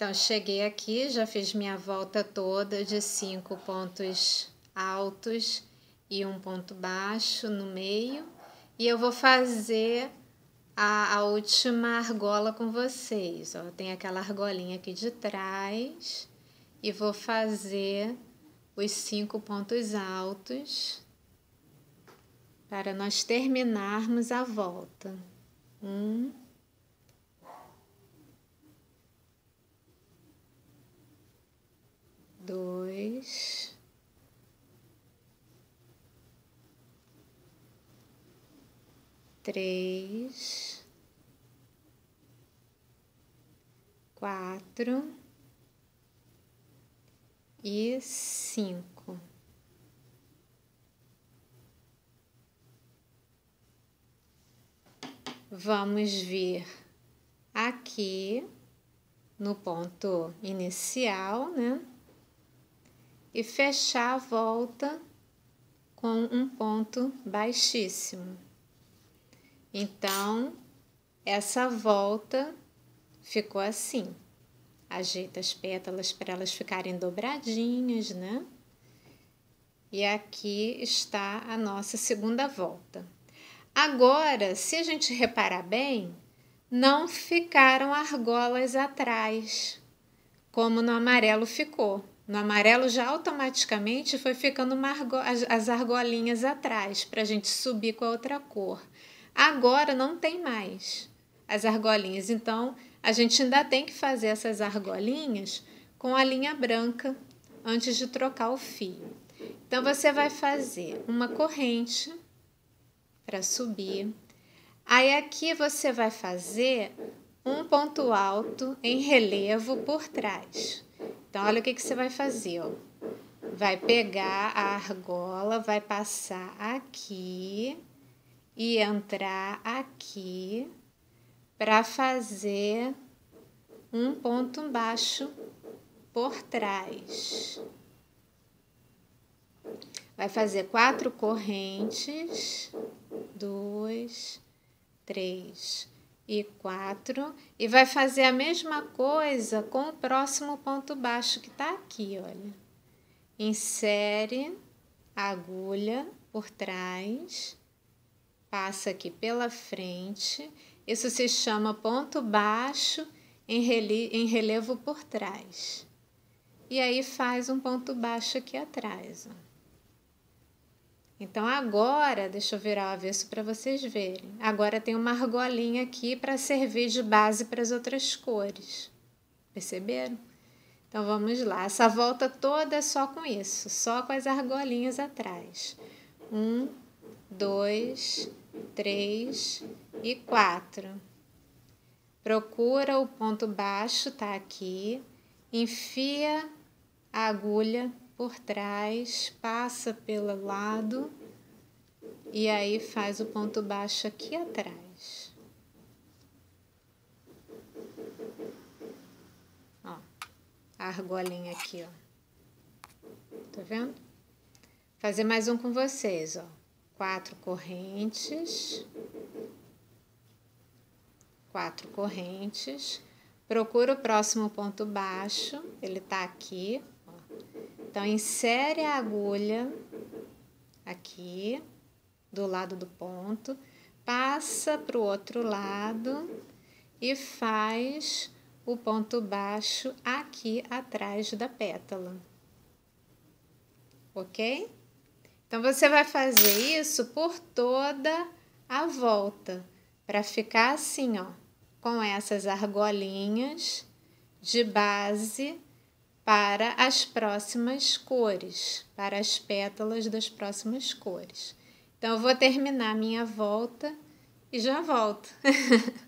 Então, cheguei aqui, já fiz minha volta toda de cinco pontos altos e um ponto baixo no meio. E eu vou fazer a, a última argola com vocês. Ó, tem aquela argolinha aqui de trás e vou fazer os cinco pontos altos para nós terminarmos a volta. Um. três, quatro e cinco. Vamos vir aqui no ponto inicial, né? E fechar a volta com um ponto baixíssimo. Então, essa volta ficou assim. Ajeita as pétalas para elas ficarem dobradinhas, né? E aqui está a nossa segunda volta. Agora, se a gente reparar bem, não ficaram argolas atrás, como no amarelo ficou. No amarelo já automaticamente foi ficando argo as argolinhas atrás para a gente subir com a outra cor. Agora não tem mais as argolinhas. Então, a gente ainda tem que fazer essas argolinhas com a linha branca antes de trocar o fio. Então, você vai fazer uma corrente para subir. Aí, aqui você vai fazer um ponto alto em relevo por trás. Então, olha o que, que você vai fazer, ó. Vai pegar a argola, vai passar aqui e entrar aqui para fazer um ponto baixo por trás. Vai fazer quatro correntes, dois três e quatro, e vai fazer a mesma coisa com o próximo ponto baixo que tá aqui, olha. Insere a agulha por trás passa aqui pela frente. Isso se chama ponto baixo em, rele em relevo por trás. E aí faz um ponto baixo aqui atrás. Ó. Então agora, deixa eu virar o avesso para vocês verem. Agora tem uma argolinha aqui para servir de base para as outras cores. Perceberam? Então vamos lá. Essa volta toda é só com isso, só com as argolinhas atrás. Um, dois, 3 e 4. Procura o ponto baixo, tá aqui, enfia a agulha por trás, passa pelo lado e aí faz o ponto baixo aqui atrás. Ó, a argolinha aqui, ó. Tá vendo? Fazer mais um com vocês, ó quatro correntes, quatro correntes, procura o próximo ponto baixo, ele tá aqui, ó. então insere a agulha aqui do lado do ponto, passa para o outro lado e faz o ponto baixo aqui atrás da pétala, ok? Então, você vai fazer isso por toda a volta, para ficar assim, ó, com essas argolinhas de base para as próximas cores, para as pétalas das próximas cores. Então, eu vou terminar minha volta e já volto.